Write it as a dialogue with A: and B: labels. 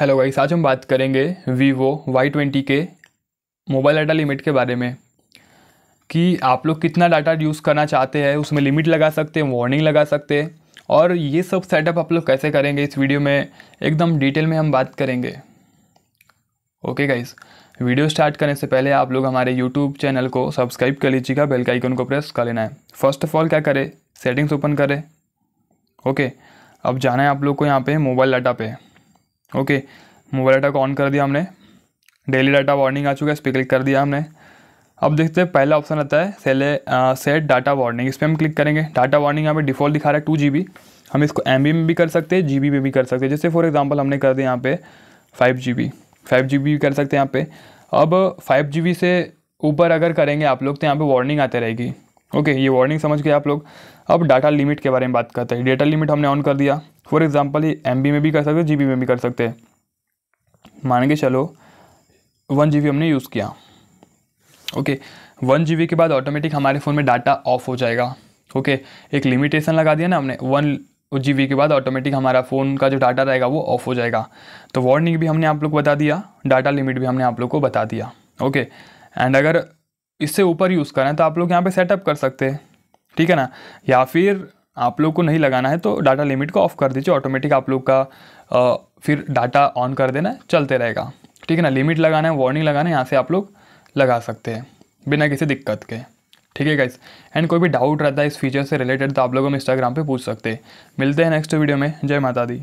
A: hello guys आज हम बात करेंगे वीवो वाई ट्वेंटी के मोबाइल डाटा लिमिट के बारे में कि आप लोग कितना डाटा यूज़ करना चाहते हैं उसमें लिमिट लगा सकते हैं वार्निंग लगा सकते हैं और ये सब सेटअप आप लोग कैसे करेंगे इस वीडियो में एकदम डिटेल में हम बात करेंगे ओके गाइस वीडियो स्टार्ट करने से पहले आप लोग हमारे यूट्यूब चैनल को सब्सक्राइब कर लीजिएगा बेल का आइकन को प्रेस कर लेना है फर्स्ट ऑफ ऑल क्या करें सेटिंग्स ओपन करें ओके अब जाना है आप लोग को यहाँ पे मोबाइल डाटा पे ओके मोबाइल डाटा को ऑन कर दिया हमने डेली डाटा वार्निंग आ चुका है इस पर क्लिक कर दिया हमने अब देखते हैं पहला ऑप्शन आता है सेले सेट डाटा वार्निंग इस पर हम क्लिक करेंगे डाटा वार्निंग यहाँ पे डिफ़ॉल्ट दिखा रहा है टू जी हम इसको एम में भी कर सकते हैं जी में भी कर सकते हैं जैसे फॉर एग्जाम्पल हमने कर दिया यहाँ पे five G B five G B कर सकते हैं यहाँ पे अब फाइव जी बी से ऊपर अगर करेंगे आप लोग तो यहाँ पर वार्निंग आते रहेगी ओके ये वार्निंग समझ गए आप लोग अब डाटा लिमिट के बारे में बात करते हैं डाटा लिमिट हमने ऑन कर दिया फॉर एग्जाम्पल ये एम में भी कर सकते जी में भी कर सकते हैं मान के चलो वन जी हमने यूज़ किया ओके वन जी के बाद ऑटोमेटिक हमारे फ़ोन में डाटा ऑफ हो जाएगा ओके okay, एक लिमिटेशन लगा दिया ना हमने वन जी के बाद ऑटोमेटिक हमारा फ़ोन का जो डाटा रहेगा वो ऑफ हो जाएगा तो वार्निंग भी हमने आप लोग को बता दिया डाटा लिमिट भी हमने आप लोग को बता दिया ओके okay, एंड अगर इससे ऊपर यूज़ करें तो आप लोग यहाँ पे सेटअप कर सकते हैं ठीक है ना या फिर आप लोग को नहीं लगाना है तो डाटा लिमिट को ऑफ़ कर दीजिए ऑटोमेटिक आप लोग का आ, फिर डाटा ऑन कर देना चलते रहेगा ठीक है ना लिमिट लगाना है वार्निंग लगाना है यहाँ से आप लोग लगा सकते हैं बिना किसी दिक्कत के ठीक है गाइस एंड कोई भी डाउट रहता है इस फीचर से रिलेटेड तो आप लोग हम इंस्टाग्राम पर पूछ सकते हैं मिलते हैं नेक्स्ट वीडियो में जय माता दी